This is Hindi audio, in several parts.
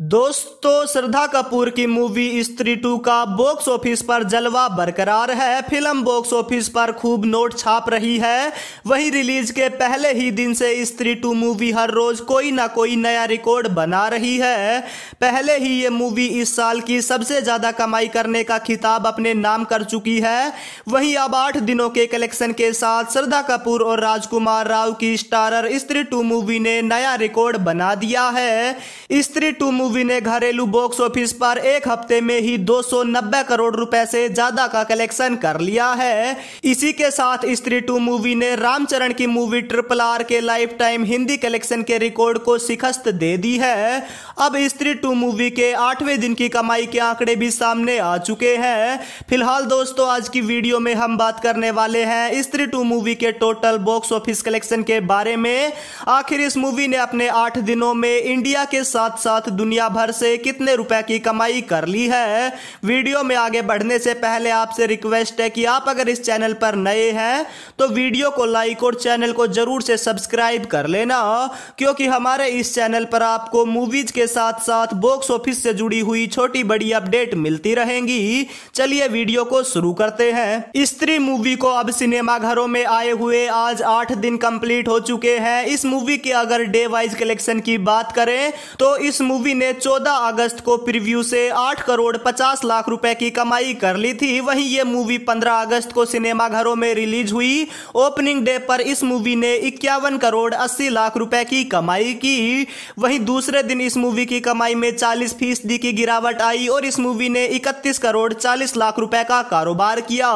दोस्तों श्रद्धा कपूर की मूवी स्त्री टू का बॉक्स ऑफिस पर जलवा बरकरार है फिल्म बॉक्स ऑफिस पर खूब नोट छाप रही है वहीं रिलीज के पहले ही दिन से स्त्री टू मूवी हर रोज कोई ना कोई नया रिकॉर्ड बना रही है पहले ही ये मूवी इस साल की सबसे ज्यादा कमाई करने का खिताब अपने नाम कर चुकी है वही अब आठ दिनों के कलेक्शन के साथ श्रद्धा कपूर और राजकुमार राव की स्टारर स्त्री टू मूवी ने नया रिकॉर्ड बना दिया है स्त्री टू मूवी ने घरेलू बॉक्स ऑफिस पर एक हफ्ते में ही 290 करोड़ रुपए से ज्यादा का कलेक्शन कर लिया है इसी के साथ स्त्री टू मूवी ने रामचरण की मूवी ट्रिपल आर के लाइफ टाइम हिंदी कलेक्शन के रिकॉर्ड को शिकस्त दे दी है अब स्त्री टू मूवी के आठवें दिन की कमाई के आंकड़े भी सामने आ चुके हैं फिलहाल दोस्तों आज की वीडियो में हम बात करने वाले हैं स्त्री टू मूवी के टोटल बॉक्स ऑफिस कलेक्शन के बारे में आखिर इस मूवी ने अपने आठ दिनों में इंडिया के साथ साथ दुनिया दुनिया भर से कितने रुपए की कमाई कर ली है वीडियो में आगे बढ़ने से पहले आपसे रिक्वेस्ट है कि आप अगर इस चैनल पर नए हैं तो वीडियो को लाइक और चैनल को जरूर से सब्सक्राइब कर लेना क्योंकि हमारे इस चैनल पर आपको मूवीज के साथ साथ बॉक्स ऑफिस से जुड़ी हुई छोटी बड़ी अपडेट मिलती रहेंगी चलिए वीडियो को शुरू करते हैं स्त्री मूवी को अब सिनेमा घरों में आए हुए आज आठ दिन कंप्लीट हो चुके हैं इस मूवी के अगर डे वाइज कलेक्शन की बात करें तो इस मूवी ने ने 14 अगस्त को प्रीव्यू से 8 करोड़ 50 लाख रुपए की कमाई कर ली थी वहीं ये मूवी 15 अगस्त को सिनेमाघरों में रिलीज हुई ओपनिंग डे पर इस मूवी ने इक्यावन करोड़ 80 लाख रुपए की कमाई की वहीं दूसरे दिन इस मूवी की कमाई में चालीस फीसदी की गिरावट आई और इस मूवी ने इकतीस करोड़ चालीस लाख रुपए का कारोबार किया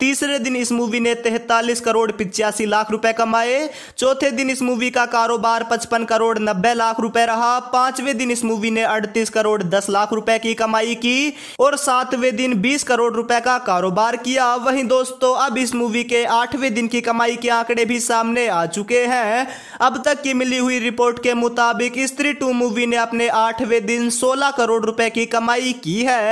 तीसरे दिन इस मूवी ने तैतालीस करोड़ पिचासी लाख रुपए कमाए चौथे दिन इस मूवी का कारोबार पचपन करोड़ नब्बे लाख रुपए रहा पांचवें दिन इस मूवी मूवी ने 38 करोड़ 10 लाख रुपए की कमाई की और सातवें दिन 20 करोड़ रुपए का कारोबार किया वहीं दोस्तों अब इस मूवी के आठवें दिन की कमाई के आंकड़े भी सामने आ चुके हैं अब तक की मिली हुई रिपोर्ट के मुताबिक स्त्री टू मूवी ने अपने आठवें दिन सोलह करोड़ रुपए की कमाई की है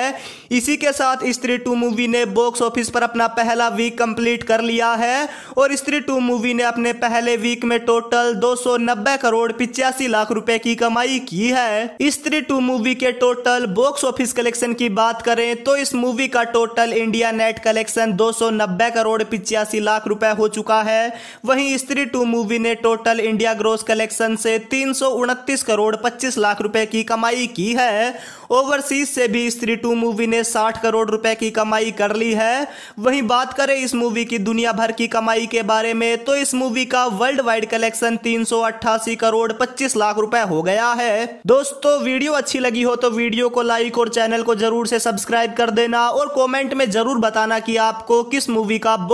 इसी के साथ स्त्री टू मूवी ने बॉक्स ऑफिस पर अपना पहला वीक कंप्लीट कर लिया है और स्त्री टू मूवी ने अपने पहले वीक में टोटल 290 करोड़ पिचासी लाख रुपए की कमाई की है इस स्त्री टू मूवी के टोटल बॉक्स ऑफिस कलेक्शन की बात करें तो इस मूवी का total India net collection 290 crore पिचासी लाख रुपए हो चुका है वहीं स्त्री टू मूवी ने टोटल इंडिया ग्रोस कलेक्शन से तीन करोड़ 25 लाख रुपए की कमाई की है ओवरसीज से भी स्त्री टू मूवी ने 60 करोड़ रुपए की कमाई कर ली है वहीं बात करें इस मूवी की दुनिया भर की कमाई के बारे में तो इस मूवी का वर्ल्ड वाइड कलेक्शन तीन करोड़ पच्चीस लाख रुपए हो गया है दोस्तों वीडियो अच्छी लगी हो तो वीडियो को लाइक और चैनल को जरूर से सब्सक्राइब कर देना और कमेंट में जरूर बताना कि आपको किस मूवी का